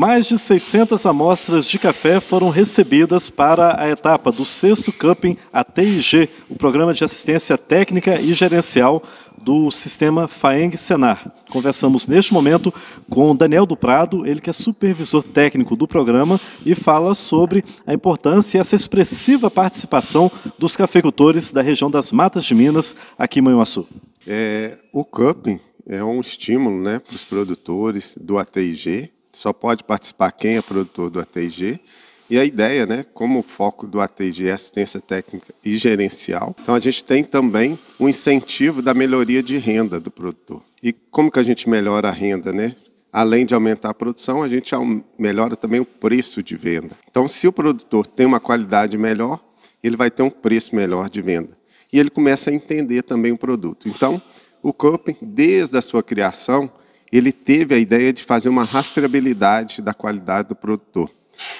Mais de 600 amostras de café foram recebidas para a etapa do sexto camping ATIG, o Programa de Assistência Técnica e Gerencial do Sistema FAENG Senar. Conversamos neste momento com Daniel do Prado, ele que é supervisor técnico do programa e fala sobre a importância e essa expressiva participação dos cafeicultores da região das Matas de Minas aqui em Manhuaçu. É, o camping é um estímulo né, para os produtores do ATIG, só pode participar quem é produtor do ATG. E a ideia, né, como o foco do ATG é assistência técnica e gerencial, então a gente tem também o um incentivo da melhoria de renda do produtor. E como que a gente melhora a renda, né? Além de aumentar a produção, a gente melhora também o preço de venda. Então, se o produtor tem uma qualidade melhor, ele vai ter um preço melhor de venda. E ele começa a entender também o produto. Então, o coping, desde a sua criação, ele teve a ideia de fazer uma rastreabilidade da qualidade do produtor.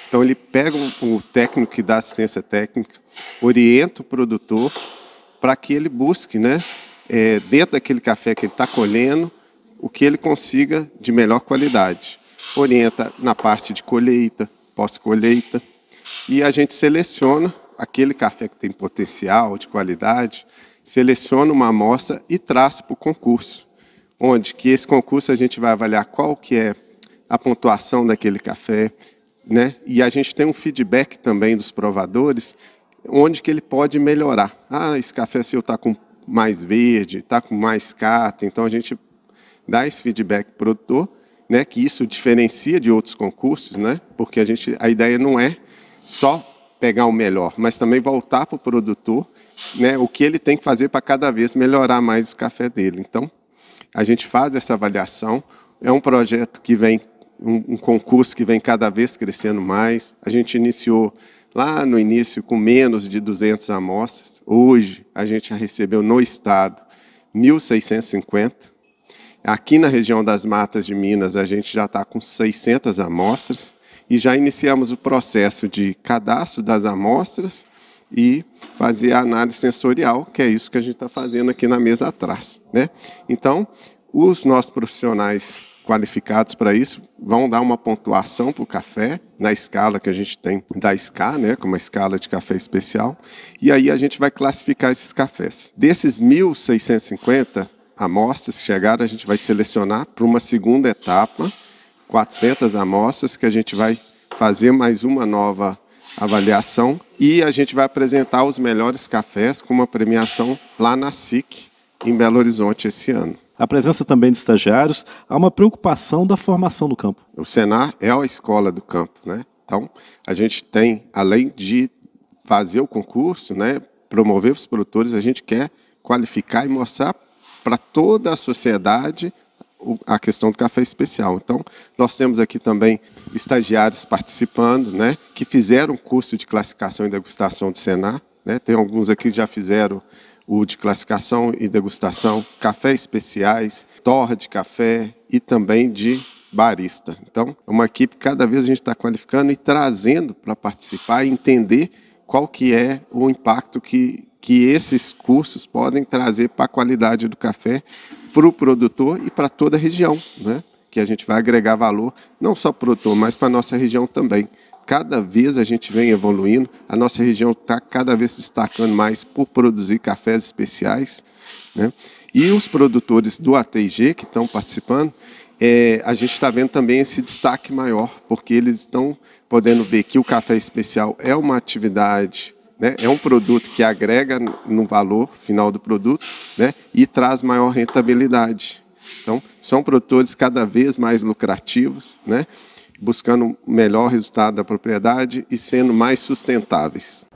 Então ele pega o técnico que dá assistência técnica, orienta o produtor para que ele busque, né, é, dentro daquele café que ele está colhendo, o que ele consiga de melhor qualidade. Orienta na parte de colheita, pós-colheita, e a gente seleciona aquele café que tem potencial de qualidade, seleciona uma amostra e traz para o concurso onde que esse concurso a gente vai avaliar qual que é a pontuação daquele café, né? E a gente tem um feedback também dos provadores, onde que ele pode melhorar. Ah, esse café seu está com mais verde, está com mais cata, então a gente dá esse feedback para o produtor, né? Que isso diferencia de outros concursos, né? Porque a gente, a ideia não é só pegar o melhor, mas também voltar para o produtor, né? O que ele tem que fazer para cada vez melhorar mais o café dele. Então a gente faz essa avaliação. É um projeto que vem, um, um concurso que vem cada vez crescendo mais. A gente iniciou lá no início com menos de 200 amostras. Hoje, a gente já recebeu no Estado 1.650. Aqui na região das Matas de Minas, a gente já está com 600 amostras e já iniciamos o processo de cadastro das amostras e fazer a análise sensorial, que é isso que a gente está fazendo aqui na mesa atrás. Né? Então, os nossos profissionais qualificados para isso vão dar uma pontuação para o café, na escala que a gente tem da SCA, né, como uma escala de café especial, e aí a gente vai classificar esses cafés. Desses 1.650 amostras que chegaram, a gente vai selecionar para uma segunda etapa, 400 amostras, que a gente vai fazer mais uma nova avaliação e a gente vai apresentar os melhores cafés com uma premiação lá na SIC, em Belo Horizonte, esse ano. A presença também de estagiários, há uma preocupação da formação do campo. O Senar é a escola do campo, né? Então, a gente tem, além de fazer o concurso, né, promover os produtores, a gente quer qualificar e mostrar para toda a sociedade a questão do café especial. Então, nós temos aqui também estagiários participando, né, que fizeram curso de classificação e degustação do Senar. Né, tem alguns aqui que já fizeram o de classificação e degustação, café especiais, torra de café e também de barista. Então, é uma equipe que cada vez a gente está qualificando e trazendo para participar e entender qual que é o impacto que, que esses cursos podem trazer para a qualidade do café para o produtor e para toda a região, né? que a gente vai agregar valor não só para o produtor, mas para a nossa região também. Cada vez a gente vem evoluindo, a nossa região está cada vez se destacando mais por produzir cafés especiais. Né? E os produtores do ATG que estão participando, é, a gente está vendo também esse destaque maior, porque eles estão podendo ver que o café especial é uma atividade né? É um produto que agrega no valor final do produto né? e traz maior rentabilidade. Então, são produtores cada vez mais lucrativos, né? buscando melhor resultado da propriedade e sendo mais sustentáveis.